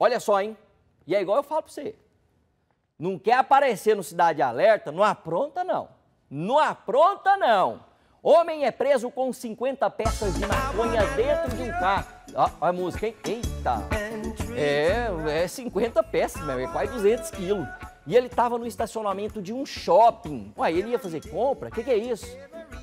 Olha só, hein? E é igual eu falo para você. Não quer aparecer no Cidade Alerta, não apronta não. Não apronta não. Homem é preso com 50 peças de maconha dentro de um carro. Olha ah, a música, hein? Eita! É, é 50 peças, meu, é quase 200 quilos. E ele estava no estacionamento de um shopping. Ué, ele ia fazer compra? O que, que é isso?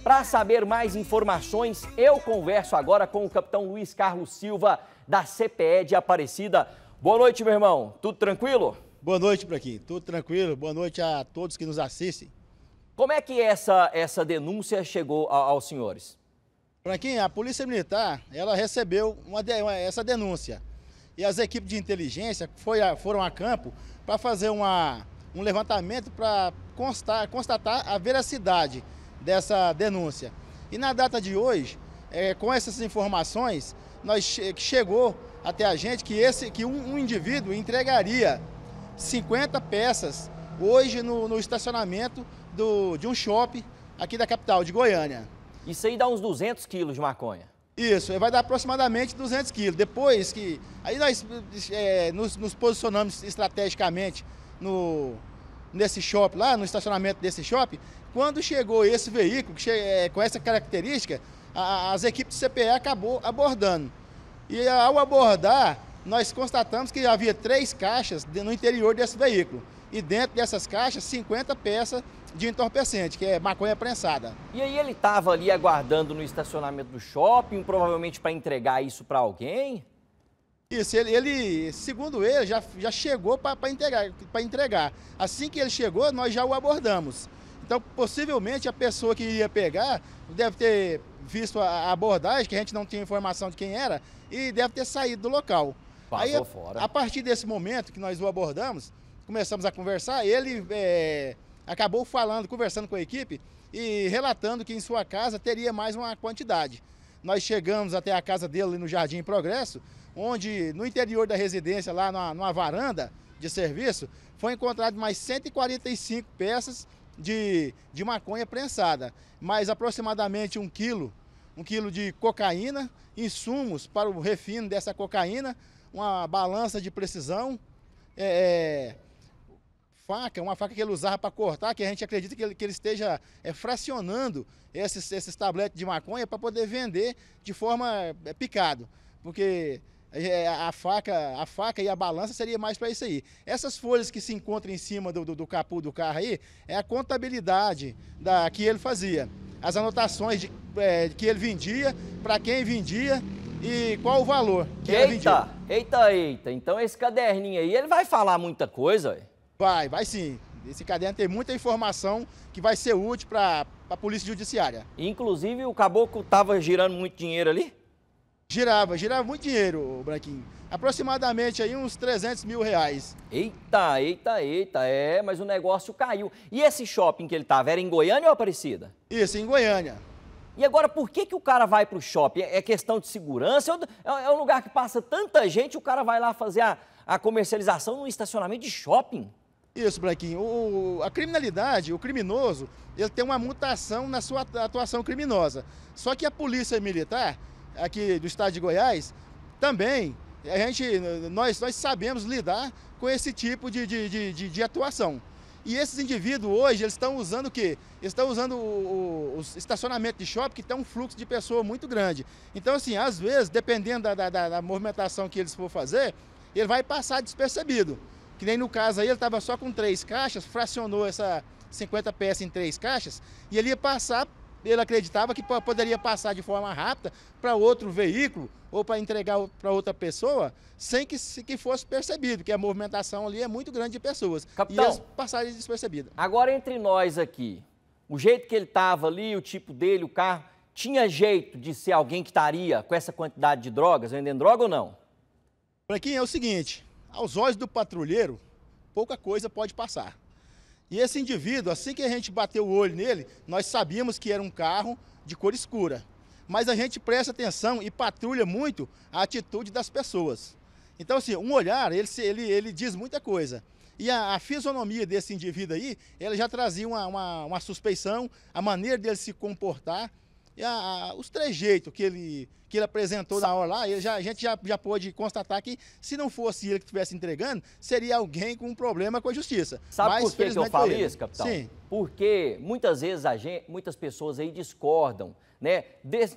Para saber mais informações, eu converso agora com o capitão Luiz Carlos Silva, da CPE de Aparecida. Boa noite, meu irmão. Tudo tranquilo? Boa noite, Branquinho. Tudo tranquilo. Boa noite a todos que nos assistem. Como é que essa, essa denúncia chegou a, aos senhores? Branquinho, a Polícia Militar, ela recebeu uma, uma, essa denúncia. E as equipes de inteligência foi, foram a campo para fazer uma, um levantamento para constar, constatar a veracidade dessa denúncia. E na data de hoje, é, com essas informações, nós che chegou até a gente que, esse, que um, um indivíduo entregaria 50 peças hoje no, no estacionamento do, de um shopping aqui da capital, de Goiânia. Isso aí dá uns 200 quilos de maconha. Isso, vai dar aproximadamente 200 quilos. Depois que. Aí nós é, nos, nos, posicionamos estrategicamente no, nesse shopping, lá no estacionamento desse shopping. Quando chegou esse veículo, che, é, com essa característica, a, as equipes do CPE acabou abordando. E ao abordar, nós constatamos que havia três caixas no interior desse veículo. E dentro dessas caixas, 50 peças de entorpecente, que é maconha prensada. E aí ele estava ali aguardando no estacionamento do shopping, provavelmente para entregar isso para alguém? Isso, ele, ele, segundo ele, já, já chegou para entregar, entregar. Assim que ele chegou, nós já o abordamos. Então, possivelmente, a pessoa que iria pegar deve ter visto a abordagem, que a gente não tinha informação de quem era, e deve ter saído do local. Aí, fora. A partir desse momento que nós o abordamos, começamos a conversar, ele é, acabou falando, conversando com a equipe e relatando que em sua casa teria mais uma quantidade. Nós chegamos até a casa dele no Jardim Progresso, onde no interior da residência, lá numa, numa varanda de serviço, foi encontrado mais 145 peças de, de maconha prensada, mais aproximadamente um quilo, um quilo de cocaína, insumos para o refino dessa cocaína, uma balança de precisão, é, é, faca, uma faca que ele usava para cortar, que a gente acredita que ele, que ele esteja é, fracionando esses, esses tabletes de maconha para poder vender de forma é, picado. Porque é, a faca, a faca e a balança seria mais para isso aí. Essas folhas que se encontram em cima do, do, do capô do carro aí é a contabilidade da, que ele fazia. As anotações de, é, que ele vendia, para quem vendia e qual o valor que eita, ele vendia. Eita, eita, então esse caderninho aí, ele vai falar muita coisa? Vai, vai sim. Esse caderno tem muita informação que vai ser útil para a Polícia Judiciária. Inclusive, o caboclo estava girando muito dinheiro ali? Girava, girava muito dinheiro, Branquinho. Aproximadamente aí uns 300 mil reais. Eita, eita, eita, é, mas o negócio caiu. E esse shopping que ele estava, era em Goiânia ou Aparecida? Isso, em Goiânia. E agora, por que, que o cara vai para o shopping? É questão de segurança? É, é, é um lugar que passa tanta gente, o cara vai lá fazer a, a comercialização num estacionamento de shopping? Isso, Branquinho. O, a criminalidade, o criminoso, ele tem uma mutação na sua atuação criminosa. Só que a polícia militar aqui do estado de Goiás, também a gente, nós, nós sabemos lidar com esse tipo de, de, de, de atuação. E esses indivíduos hoje, eles estão usando o quê? Estão usando o, o, o estacionamento de shopping, que tem um fluxo de pessoa muito grande. Então, assim, às vezes, dependendo da, da, da movimentação que eles for fazer, ele vai passar despercebido. Que nem no caso aí, ele estava só com três caixas, fracionou essa 50 peças em três caixas, e ele ia passar ele acreditava que poderia passar de forma rápida para outro veículo ou para entregar para outra pessoa sem que, que fosse percebido, que a movimentação ali é muito grande de pessoas. Capitão, e as passagens despercebidas. Agora entre nós aqui, o jeito que ele estava ali, o tipo dele, o carro, tinha jeito de ser alguém que estaria com essa quantidade de drogas, vendendo droga ou não? quem é o seguinte, aos olhos do patrulheiro, pouca coisa pode passar. E esse indivíduo, assim que a gente bateu o olho nele, nós sabíamos que era um carro de cor escura. Mas a gente presta atenção e patrulha muito a atitude das pessoas. Então, assim, um olhar, ele, ele, ele diz muita coisa. E a, a, fisionomia desse indivíduo aí, ele já trazia uma, uma, uma suspeição, a maneira dele se comportar, e a, a, os trejeitos que ele, que ele apresentou Sa na hora lá, ele já, a gente já, já pôde constatar que se não fosse ele que estivesse entregando, seria alguém com um problema com a justiça. Sabe Mas, por que, que eu falo isso, capitão? Sim. Porque muitas vezes a gente, muitas pessoas aí discordam né,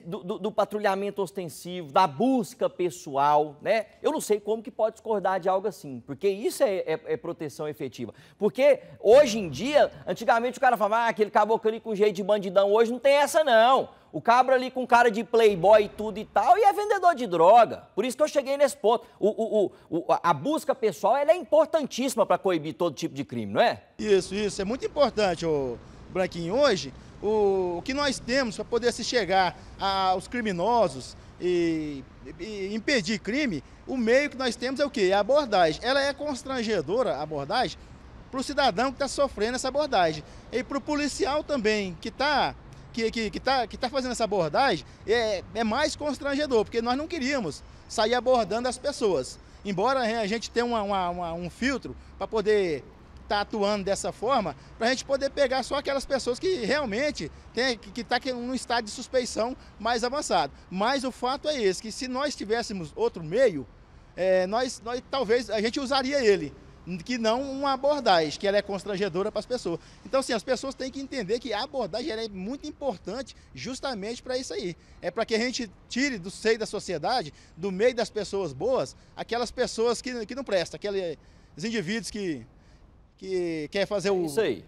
do, do, do, patrulhamento ostensivo, da busca pessoal, né? Eu não sei como que pode discordar de algo assim, porque isso é, é, é proteção efetiva. Porque hoje em dia, antigamente o cara falava, ah, aquele caboclo ali com jeito de bandidão, hoje não tem essa não. O cabra ali com cara de playboy e tudo e tal, e é vendedor de droga. Por isso que eu cheguei nesse ponto. O, o, o, a busca pessoal é importantíssima para coibir todo tipo de crime, não é? Isso, isso. É muito importante, o Branquinho. Hoje, o, que nós temos para poder se chegar aos criminosos e, e, impedir crime, o meio que nós temos é o quê? É a abordagem. Ela é constrangedora, a abordagem, para o cidadão que está sofrendo essa abordagem. E para o policial também, que está que que que tá, que tá fazendo essa abordagem é, é mais constrangedor, porque nós não queríamos sair abordando as pessoas. Embora né, a gente tenha uma, uma, uma, um filtro para poder estar tá atuando dessa forma, para a gente poder pegar só aquelas pessoas que realmente tem, que está em um estado de suspeição mais avançado. Mas o fato é esse, que se nós tivéssemos outro meio, é, nós, nós talvez a gente usaria ele que não uma abordagem, que ela é constrangedora para as pessoas. Então, assim, as pessoas têm que entender que a abordagem é muito importante justamente para isso aí. É para que a gente tire do seio da sociedade, do meio das pessoas boas, aquelas pessoas que, que não prestam, aqueles indivíduos que, que quer fazer o, é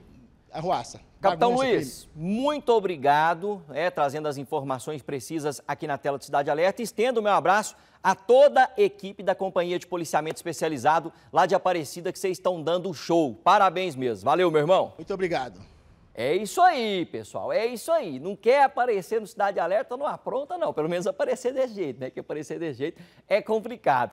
arruaça. Capitão Luiz, crime. muito obrigado, é, trazendo as informações precisas aqui na tela de Cidade Alerta. Estendo o meu abraço a toda a equipe da Companhia de Policiamento Especializado lá de Aparecida, que vocês estão dando show. Parabéns mesmo. Valeu, meu irmão. Muito obrigado. É isso aí, pessoal, é isso aí. Não quer aparecer no Cidade Alerta, não apronta não, pelo menos aparecer desse jeito, né? Que aparecer desse jeito é complicado.